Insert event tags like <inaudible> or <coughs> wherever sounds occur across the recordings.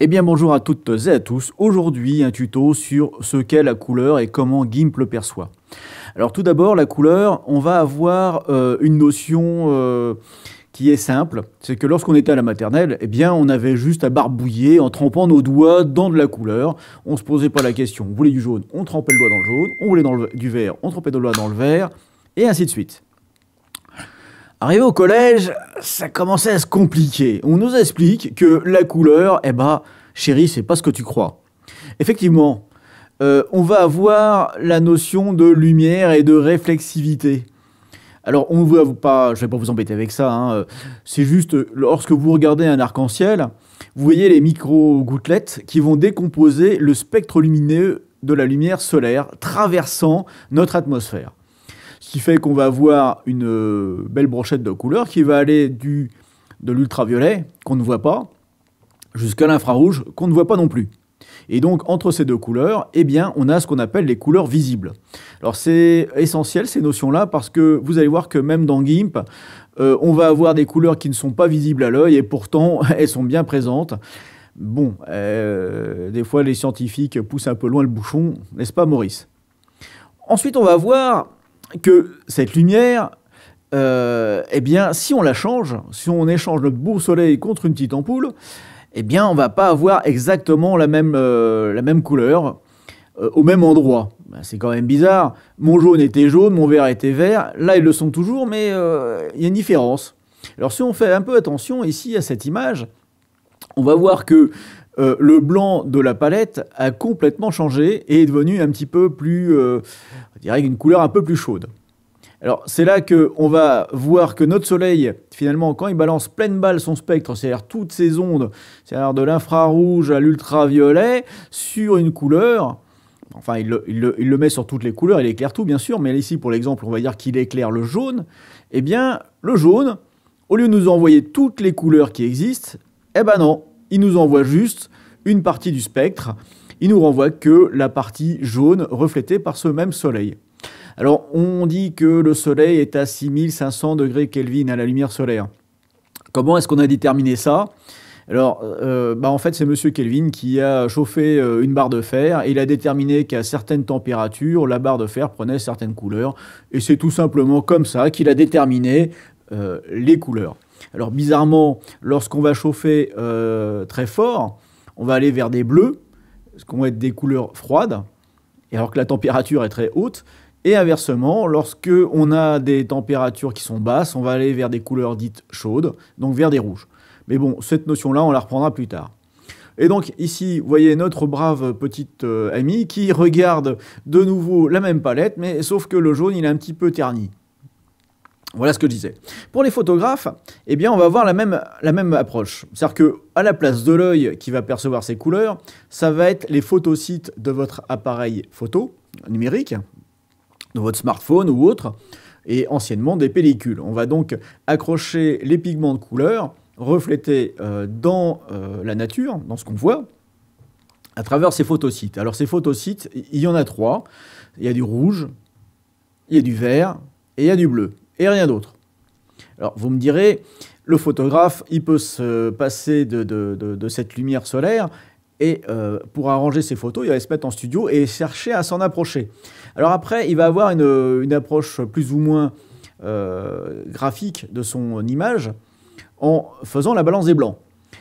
Eh bien bonjour à toutes et à tous, aujourd'hui un tuto sur ce qu'est la couleur et comment GIMP le perçoit. Alors tout d'abord la couleur, on va avoir euh, une notion euh, qui est simple, c'est que lorsqu'on était à la maternelle, eh bien on avait juste à barbouiller en trempant nos doigts dans de la couleur, on se posait pas la question, on voulait du jaune, on trempait le doigt dans le jaune, on voulait dans du vert, on trempait le doigt dans le vert, et ainsi de suite. Arrivé au collège, ça commençait à se compliquer. On nous explique que la couleur, eh ben, chérie, c'est pas ce que tu crois. Effectivement, euh, on va avoir la notion de lumière et de réflexivité. Alors, on ne va pas, je vais pas vous embêter avec ça. Hein, euh, c'est juste lorsque vous regardez un arc-en-ciel, vous voyez les micro-gouttelettes qui vont décomposer le spectre lumineux de la lumière solaire traversant notre atmosphère. Ce qui fait qu'on va avoir une euh, belle brochette de couleurs qui va aller du, de l'ultraviolet, qu'on ne voit pas, jusqu'à l'infrarouge, qu'on ne voit pas non plus. Et donc, entre ces deux couleurs, eh bien, on a ce qu'on appelle les couleurs visibles. Alors, c'est essentiel ces notions-là parce que vous allez voir que même dans GIMP, euh, on va avoir des couleurs qui ne sont pas visibles à l'œil et pourtant <laughs> elles sont bien présentes. Bon, euh, des fois les scientifiques poussent un peu loin le bouchon, n'est-ce pas Maurice Ensuite, on va voir que cette lumière, euh, eh bien, si on la change, si on échange notre beau soleil contre une petite ampoule, eh bien, on va pas avoir exactement la même, euh, la même couleur euh, au même endroit. Ben, c'est quand même bizarre. Mon jaune était jaune, mon vert était vert. Là, ils le sont toujours, mais il y a une différence. Alors, si on fait un peu attention ici à cette image, on va voir que euh, le blanc de la palette a complètement changé et est devenu un petit peu plus, on euh, dirait une couleur un peu plus chaude. Alors c'est là qu'on va voir que notre Soleil, finalement, quand il balance pleine balle son spectre, c'est-à-dire toutes ses ondes, c'est-à-dire de l'infrarouge à l'ultraviolet, sur une couleur, enfin il le, il le, met sur toutes les couleurs, il éclaire tout bien sûr, mais ici pour l'exemple on va dire qu'il éclaire le jaune, eh bien le jaune, au lieu de nous envoyer toutes les couleurs qui existent, eh ben non, il nous envoie juste une partie du spectre, il nous renvoie que la partie jaune reflétée par ce même soleil. Alors on dit que le soleil est à 6500 degrés Kelvin à la lumière solaire. Comment est-ce qu'on a déterminé ça alors, euh, bah en fait, c'est M. Kelvin qui a chauffé euh, une barre de fer et il a déterminé qu'à certaines températures, la barre de fer prenait certaines couleurs. Et c'est tout simplement comme ça qu'il a déterminé euh, les couleurs. Alors bizarrement, lorsqu'on va chauffer euh, très fort, on va aller vers des bleus, ce qui vont être des couleurs froides, et alors que la température est très haute. Et inversement, lorsque a des températures qui sont basses, on va aller vers des couleurs dites chaudes, donc vers des rouges. Mais bon, cette notion-là, on la reprendra plus tard. Et donc ici, vous voyez notre brave petite euh, amie qui regarde de nouveau la même palette, mais sauf que le jaune, il est un petit peu terni. Voilà ce que je disais. Pour les photographes, eh bien, on va avoir la même, approche. C'est-à-dire que à la place de l'œil qui va percevoir ces couleurs, ça va être les photosites de votre appareil photo numérique, de votre smartphone ou autre, et anciennement des pellicules. On va donc accrocher les pigments de couleur reflétés euh, dans euh, la nature, dans ce qu'on voit, à travers ces photosites. Alors ces photosites, il y en a trois. Il y a du rouge, il y a du vert et il y a du bleu et rien d'autre. Alors vous me direz, le photographe, il peut se passer de, cette lumière solaire et euh, pour arranger ses photos, il va se mettre en studio et chercher à s'en approcher. Alors après, il va avoir une, approche plus ou moins euh, graphique de son image en faisant la balance des blancs.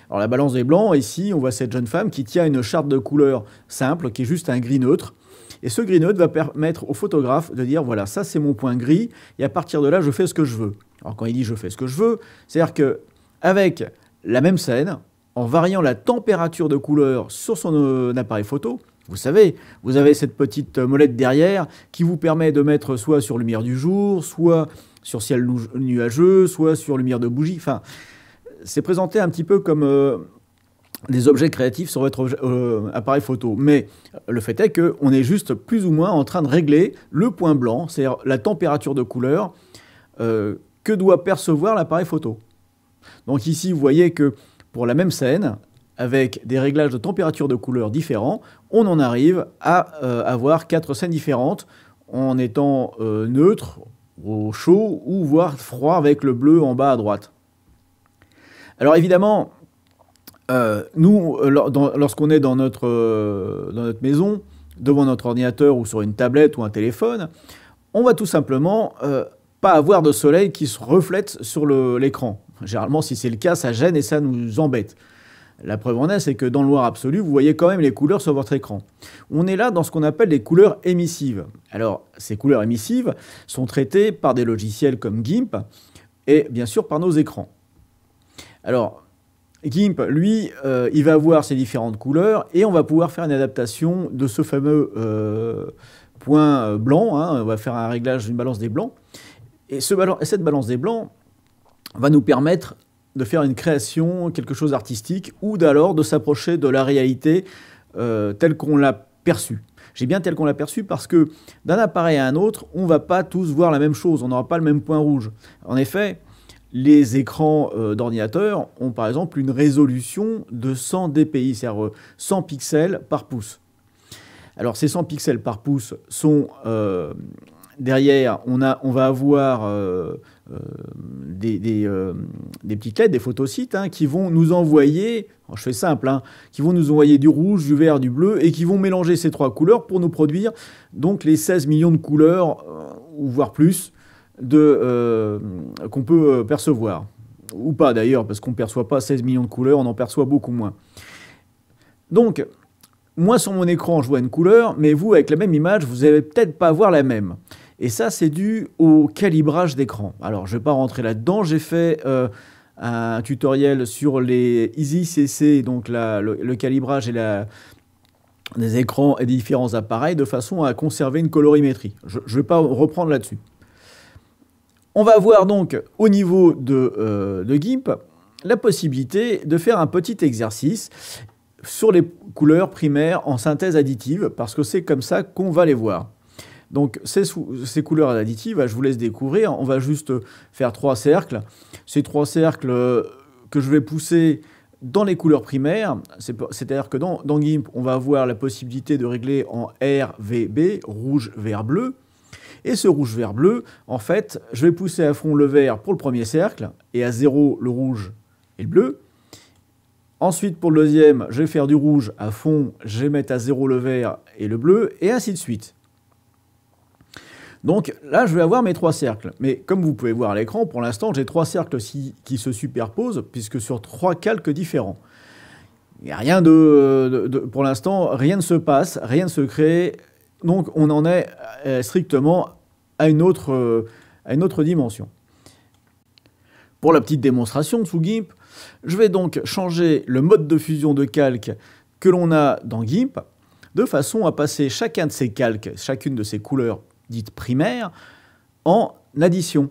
Alors la balance des blancs, ici, on voit cette jeune femme qui tient une charte de couleurs simple, qui est juste un gris neutre, et ce gris neutre va permettre au photographe de dire voilà, ça c'est mon point gris, et à partir de là, je fais ce que je veux. Alors quand il dit je fais ce que je veux, c'est-à-dire que avec la même scène, en variant la température de couleur sur son euh, appareil photo, vous savez, vous avez cette petite euh, molette derrière qui vous permet de mettre soit sur lumière du jour, soit sur ciel nuageux, soit sur lumière de bougie. Enfin, c'est présenté un petit peu comme euh, des objets créatifs sur votre euh, appareil photo. Mais le fait est qu'on est juste plus ou moins en train de régler le point blanc, c'est-à-dire la température de couleur euh, que doit percevoir l'appareil photo. Donc ici, vous voyez que pour la même scène, avec des réglages de température de couleur différents, on en arrive à euh, avoir quatre scènes différentes en étant neutre, au chaud ou voire froid avec le bleu en bas à droite. Alors évidemment, euh, nous, euh, lorsqu'on est dans notre, euh, notre maison, devant notre ordinateur ou sur une tablette ou un téléphone, on va tout simplement pas avoir de soleil qui se reflète sur l'écran. Généralement, si c'est le cas, ça gêne et ça nous embête. La preuve en est, c'est que dans le noir absolu, vous voyez quand même les couleurs sur votre écran. On est là dans ce qu'on appelle les couleurs émissives. Alors, ces couleurs émissives sont traitées par des logiciels comme GIMP et bien sûr par nos écrans. Alors, Gimp, lui, euh, il va voir ces différentes couleurs et on va pouvoir faire une adaptation de ce fameux euh, point euh, blanc. Hein. On va faire un réglage d'une balance des blancs. Et, cette balance des blancs va nous permettre de faire une création, quelque chose d'artistique, ou d'alors de s'approcher de la réalité telle qu'on l'a perçue. J'ai bien telle qu'on l'a perçue parce que d'un appareil à un autre, on ne va pas tous voir la même chose, on n'aura pas le même point rouge. En effet, les écrans euh, d'ordinateur ont par exemple une résolution de 100 dpi, c'est-à-dire 100 euh, pixels par pouce. Alors ces 100 pixels par pouce sont euh, derrière, on, va avoir des, des, des, petites lettres, des photosites, hein, qui vont nous envoyer, je fais simple, hein, qui vont nous envoyer du rouge, du vert, du bleu, et qui vont mélanger ces trois couleurs pour nous produire donc les 16 millions de couleurs, ou voire plus, euh, qu'on peut euh, percevoir. Ou pas d'ailleurs, parce qu'on ne perçoit pas 16 millions de couleurs, on en perçoit beaucoup moins. Donc, moi sur mon écran, je vois une couleur, mais vous, avec la même image, vous n'allez peut-être pas voir la même. Et ça, c'est dû au calibrage d'écran. Alors, je ne vais pas rentrer là-dedans, j'ai fait euh, un tutoriel sur les Easy CC, donc le, calibrage et la, des écrans et des différents appareils, de façon à conserver une colorimétrie. Je ne vais pas reprendre là-dessus. On va voir donc au niveau euh, de, GIMP la possibilité de faire un petit exercice sur les couleurs primaires en synthèse additive, parce que c'est comme ça qu'on va les voir. Donc ces, couleurs additives, je vous laisse découvrir, on va juste faire trois cercles. Ces trois cercles euh, que je vais pousser dans les couleurs primaires, c'est-à-dire que dans, dans GIMP, on va avoir la possibilité de régler en R, V, B, rouge, vert, bleu. Et ce rouge, vert, bleu, en fait, je vais pousser à fond le vert pour le premier cercle, et à zéro le rouge et le bleu. Ensuite, pour le deuxième, je vais faire du rouge à fond, je vais mettre à zéro le vert et le bleu, et ainsi de suite. Donc là, je vais avoir mes trois cercles. Mais comme vous pouvez voir à l'écran, pour l'instant, j'ai trois cercles qui se superposent, puisque sur trois calques différents. Il a rien de pour l'instant, rien ne se passe, rien ne se crée, donc on en est euh, strictement euh, à une autre, dimension. Pour la petite démonstration sous GIMP, je vais donc changer le mode de fusion de calque que l'on a dans GIMP, de façon à passer chacun de ces calques, chacune de ces couleurs dites primaires, en addition.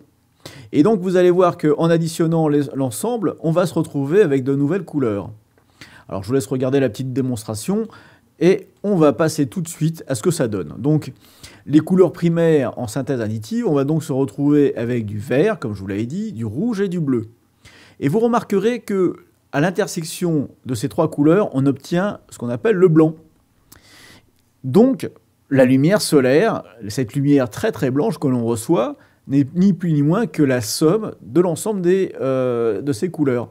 Et donc vous allez voir qu'en additionnant l'ensemble, on va se retrouver avec de nouvelles couleurs. Alors je vous laisse regarder la petite démonstration. Et on va passer tout de suite à ce que ça donne. Donc, les couleurs primaires en synthèse additive, on va donc se retrouver avec du vert, comme je vous l'avais dit, du rouge et du bleu. Et vous remarquerez que à l'intersection de ces trois couleurs, on obtient ce qu'on appelle le blanc. Donc, la lumière solaire, cette lumière très très blanche que l'on reçoit, n'est ni plus ni moins que la somme de l'ensemble euh, de ces couleurs.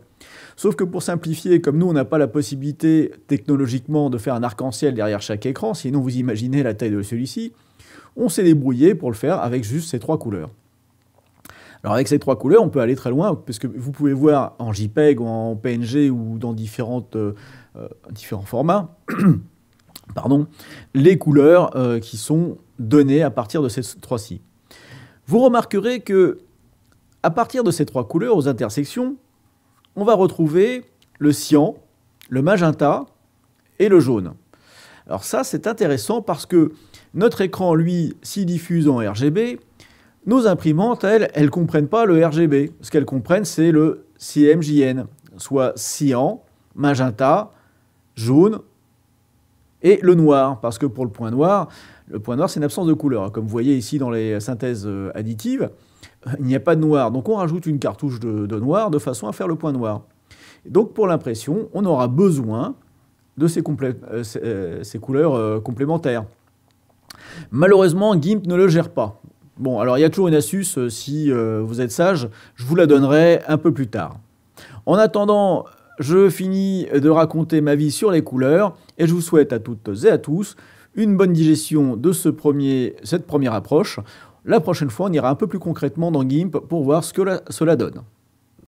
Sauf que pour simplifier, comme nous, on n'a pas la possibilité technologiquement de faire un arc-en-ciel derrière chaque écran, sinon vous imaginez la taille de celui-ci, on s'est débrouillé pour le faire avec juste ces trois couleurs. Alors avec ces trois couleurs, on peut aller très loin, parce que vous pouvez voir en JPEG ou en PNG ou dans euh, euh, différents formats, <coughs> pardon, les couleurs euh, qui sont données à partir de ces trois-ci. Vous remarquerez que à partir de ces trois couleurs aux intersections, on va retrouver le cyan, le magenta et le jaune. Alors ça, c'est intéressant parce que notre écran, lui, s'y diffuse en RGB, nos imprimantes, elles, elles ne comprennent pas le RGB. Ce qu'elles comprennent, c'est le CMJN, soit cyan, magenta, jaune et le noir, parce que pour le point noir, le point noir, c'est une absence de couleur. Comme vous voyez ici dans les synthèses euh, additives, <laughs> il n'y a pas de noir. Donc on rajoute une cartouche de, noir de façon à faire le point noir. donc pour l'impression, on aura besoin de ces, euh, euh, couleurs euh, complémentaires. Malheureusement, GIMP ne le gère pas. Bon, alors il y a toujours une astuce, si vous êtes sage, je vous la donnerai un peu plus tard. En attendant, je finis de raconter ma vie sur les couleurs et je vous souhaite à toutes et à tous une bonne digestion de cette première approche. La prochaine fois, on ira un peu plus concrètement dans GIMP pour voir ce que cela donne.